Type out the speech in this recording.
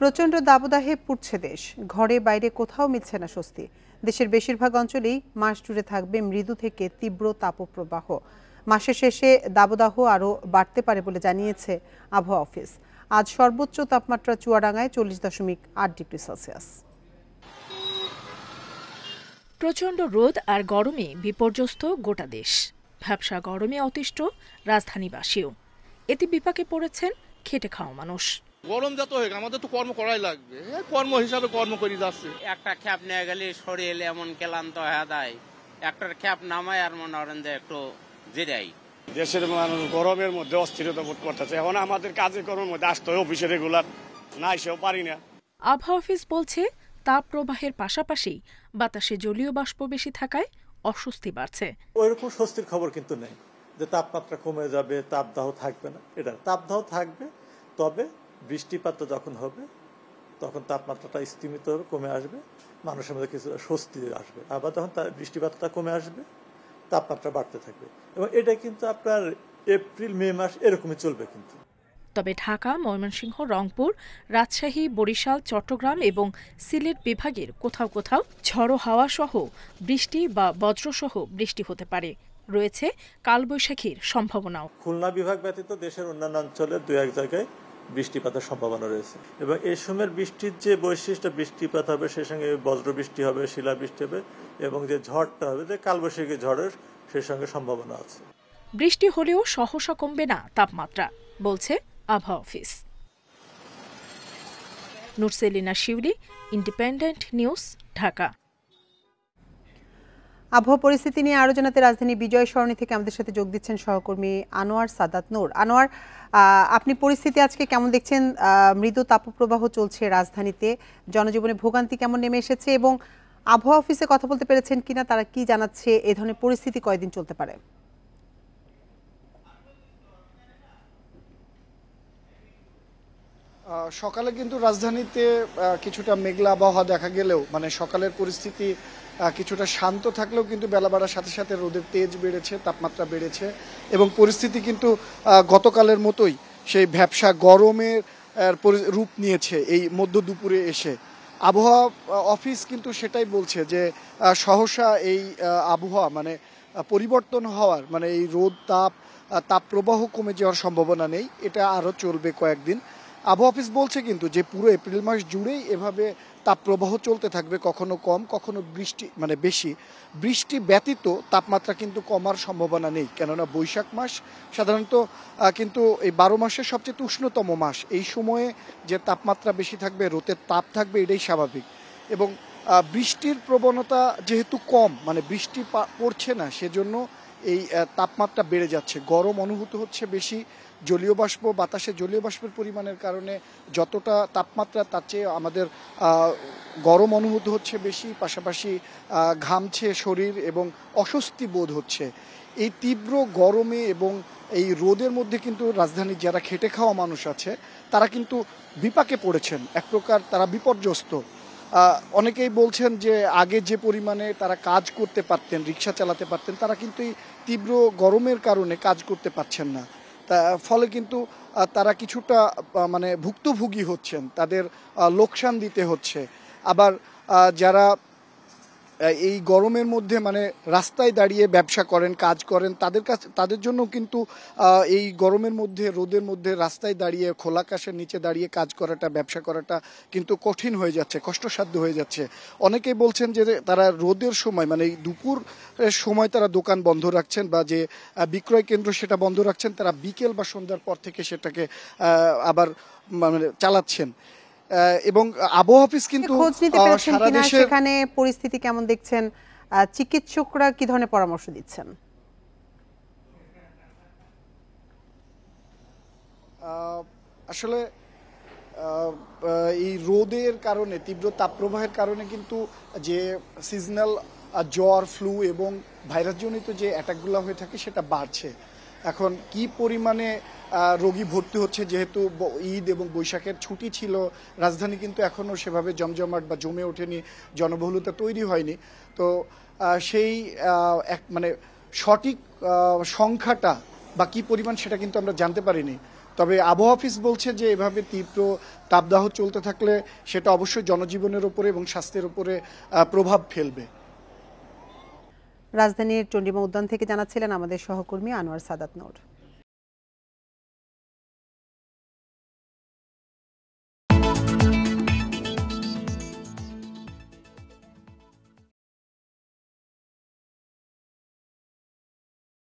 প্রচণ্ড দাবদাহে পুড়ছে দেশ ঘরে বাইরে কোথাও মিলছে না স্বস্তি দেশের বেশিরভাগ অঞ্চলেই মাস জুড়ে থাকবে মৃদু থেকে তীব্র তাপপ্রবাহ মাসের শেষে দাবদাহ আরও বাড়তে পারে বলে জানিয়েছে আবহাওয়া অফিস আজ সর্বোচ্চ তাপমাত্রা চুয়াডাঙ্গায় চল্লিশ দশমিক আট ডিগ্রি সেলসিয়াস প্রচণ্ড রোদ আর গরমে বিপর্যস্ত গোটা দেশ ভ্যাবসা গরমে অতিষ্ঠ রাজধানীবাসীও এতে বিপাকে পড়েছেন খেটে খাওয়া মানুষ গরম যত হোক আমাদের তো কর্ম করাই লাগবে কর্ম হিসাবে কর্ম করি যাচ্ছে একটা খ্যাপ নিয়ে গেলে শরীর এমন ক্লান্ত হয়ে দেয় একটার খ্যাপ নামায় আর মনে করেন যে একটু জেরাই দেশের মানুষ গরমের মধ্যে অস্থিরতা বোধ করতেছে এখন আমাদের কাজে কর্মের মধ্যে আসতে হয় অফিসে রেগুলার না এসেও পারি না আবহাওয়া অফিস বলছে তাপ প্রবাহের পাশাপাশি বাতাসে জলীয় বাষ্প বেশি থাকায় অস্বস্তি বাড়ছে রকম স্বস্তির খবর কিন্তু নেই যে তাপমাত্রা কমে যাবে তাপদাহ থাকবে না এটা তাপদাহ থাকবে তবে বৃষ্টিপাতটা যখন হবে তখন তাপমাত্রাটা স্তীমিত কমে আসবে মানুষের মধ্যে কিছু স্বস্তি আসবে আবার যখন তার বৃষ্টিপাতটা কমে আসবে তাপমাত্রা বাড়তে থাকবে এবং এটা কিন্তু আপনার এপ্রিল মে মাস এরকমই চলবে কিন্তু তবে ঢাকা ময়মনসিংহ রংপুর রাজশাহী বরিশাল চট্টগ্রাম এবং সিলেট বিভাগের কোথাও কোথাও ঝড়ো হাওয়া সহ বৃষ্টি বা বজ্রসহ বৃষ্টি হতে পারে রয়েছে কালবৈশাখীর সম্ভাবনাও খুলনা বিভাগ ব্যতীত দেশের অন্যান্য অঞ্চলে দু এক জায়গায় বৃষ্টিপাতের সম্ভাবনা রয়েছে এবং এই সময়ের বৃষ্টির যে বৈশিষ্ট্য বৃষ্টিপাত হবে সেই সঙ্গে বজ্র বৃষ্টি হবে শিলা বৃষ্টি হবে এবং যে ঝড়টা হবে যে কালবৈশাখী ঝড়ের সেই সঙ্গে সম্ভাবনা আছে বৃষ্টি হলেও সহসা কমবে না তাপমাত্রা বলছে আবহাওয়া office Nurselina Shiuli independent news Dhaka আবহাওয়া পরিস্থিতি নিয়ে আরও জানাতে রাজধানী বিজয় সরণি থেকে আমাদের সাথে যোগ দিচ্ছেন সহকর্মী আনোয়ার সাদাত নূর আনোয়ার আপনি পরিস্থিতি আজকে কেমন দেখছেন মৃদু তাপপ্রবাহ চলছে রাজধানীতে জনজীবনে ভোগান্তি কেমন নেমে এসেছে এবং আবহাওয়া অফিসে কথা বলতে পেরেছেন কিনা তারা কি জানাচ্ছে এ ধরনের পরিস্থিতি কয়দিন চলতে পারে সকালে কিন্তু রাজধানীতে কিছুটা মেঘলা আবহাওয়া দেখা গেলেও মানে সকালের পরিস্থিতি কিছুটা শান্ত থাকলেও কিন্তু বেলা বাড়ার সাথে সাথে রোদের তেজ বেড়েছে তাপমাত্রা বেড়েছে এবং পরিস্থিতি কিন্তু গতকালের মতোই সেই ব্যবসা গরমের রূপ নিয়েছে এই মধ্য দুপুরে এসে আবহাওয়া অফিস কিন্তু সেটাই বলছে যে সহসা এই আবহাওয়া মানে পরিবর্তন হওয়ার মানে এই রোদ তাপ তাপ প্রবাহ কমে যাওয়ার সম্ভাবনা নেই এটা আরও চলবে কয়েকদিন আবহাওয়া অফিস বলছে কিন্তু যে পুরো এপ্রিল মাস জুড়েই এভাবে তাপপ্রবাহ চলতে থাকবে কখনো কম কখনো বৃষ্টি মানে বেশি বৃষ্টি ব্যতীত তাপমাত্রা কিন্তু কমার সম্ভাবনা নেই কেননা বৈশাখ মাস সাধারণত কিন্তু এই বারো মাসের সবচেয়ে উষ্ণতম মাস এই সময়ে যে তাপমাত্রা বেশি থাকবে রোতের তাপ থাকবে এটাই স্বাভাবিক এবং বৃষ্টির প্রবণতা যেহেতু কম মানে বৃষ্টি পড়ছে না সেজন্য এই তাপমাত্রা বেড়ে যাচ্ছে গরম অনুভূত হচ্ছে বেশি জলীয় বাষ্প বাতাসে জলীয় বাষ্পের পরিমাণের কারণে যতটা তাপমাত্রা তার চেয়ে আমাদের গরম অনুভূত হচ্ছে বেশি পাশাপাশি ঘামছে শরীর এবং অস্বস্তি বোধ হচ্ছে এই তীব্র গরমে এবং এই রোদের মধ্যে কিন্তু রাজধানীর যারা খেটে খাওয়া মানুষ আছে তারা কিন্তু বিপাকে পড়েছেন এক প্রকার তারা বিপর্যস্ত অনেকেই বলছেন যে আগে যে পরিমাণে তারা কাজ করতে পারতেন রিক্সা চালাতে পারতেন তারা কিন্তু এই তীব্র গরমের কারণে কাজ করতে পারছেন না তা ফলে কিন্তু তারা কিছুটা মানে ভুক্তভোগী হচ্ছেন তাদের লোকসান দিতে হচ্ছে আবার যারা এই গরমের মধ্যে মানে রাস্তায় দাঁড়িয়ে ব্যবসা করেন কাজ করেন তাদের কাছ তাদের জন্য কিন্তু এই গরমের মধ্যে রোদের মধ্যে রাস্তায় দাঁড়িয়ে খোলা কাশের নিচে দাঁড়িয়ে কাজ করাটা ব্যবসা করাটা কিন্তু কঠিন হয়ে যাচ্ছে কষ্টসাধ্য হয়ে যাচ্ছে অনেকেই বলছেন যে তারা রোদের সময় মানে এই দুপুর সময় তারা দোকান বন্ধ রাখছেন বা যে বিক্রয় কেন্দ্র সেটা বন্ধ রাখছেন তারা বিকেল বা সন্ধ্যার পর থেকে সেটাকে আবার মানে চালাচ্ছেন এবং আবহাওয়া অফিস কিন্তু খোঁজ নিতে পেরেছেন কিনা সেখানে পরিস্থিতি কেমন দেখছেন চিকিৎসকরা কি ধরনের পরামর্শ দিচ্ছেন আসলে এই রোদের কারণে তীব্র তাপপ্রবাহের কারণে কিন্তু যে সিজনাল জ্বর ফ্লু এবং ভাইরাসজনিত যে অ্যাটাকগুলো হয়ে থাকে সেটা বাড়ছে এখন কি পরিমাণে রোগী ভর্তি হচ্ছে যেহেতু ঈদ এবং বৈশাখের ছুটি ছিল রাজধানী কিন্তু এখনও সেভাবে জমজমাট বা জমে ওঠেনি জনবহুলতা তৈরি হয়নি তো সেই এক মানে সঠিক সংখ্যাটা বা কী পরিমাণ সেটা কিন্তু আমরা জানতে পারিনি তবে আবহাওয়া অফিস বলছে যে এভাবে তীব্র তাপদাহ চলতে থাকলে সেটা অবশ্যই জনজীবনের ওপরে এবং স্বাস্থ্যের ওপরে প্রভাব ফেলবে রাজধানীর চন্ডিমা উদ্যান থেকে জানাচ্ছিলেন আমাদের সহকর্মী আনোয়ার সাদাত নৌর